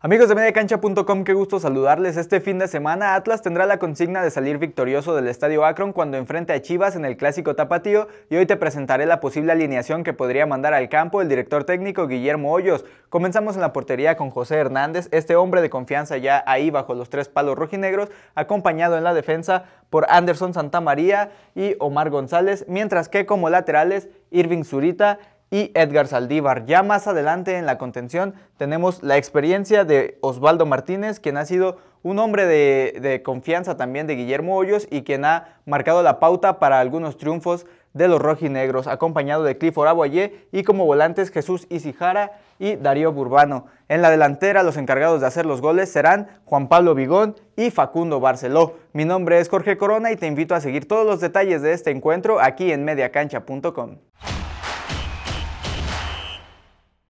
Amigos de mediacancha.com, qué gusto saludarles. Este fin de semana Atlas tendrá la consigna de salir victorioso del Estadio Akron cuando enfrente a Chivas en el Clásico Tapatío y hoy te presentaré la posible alineación que podría mandar al campo el director técnico Guillermo Hoyos. Comenzamos en la portería con José Hernández, este hombre de confianza ya ahí bajo los tres palos rojinegros, acompañado en la defensa por Anderson Santamaría y Omar González, mientras que como laterales Irving Zurita y Edgar Saldívar. Ya más adelante en la contención tenemos la experiencia de Osvaldo Martínez, quien ha sido un hombre de, confianza también de Guillermo Hoyos y quien ha marcado la pauta para algunos triunfos de los rojinegros, acompañado de Clifford Aboyé y como volantes Jesús Isijara y Darío Burbano. En la delantera los encargados de hacer los goles serán Juan Pablo Vigón y Facundo Barceló. Mi nombre es Jorge Corona y te invito a seguir todos los detalles de este encuentro aquí en mediacancha.com.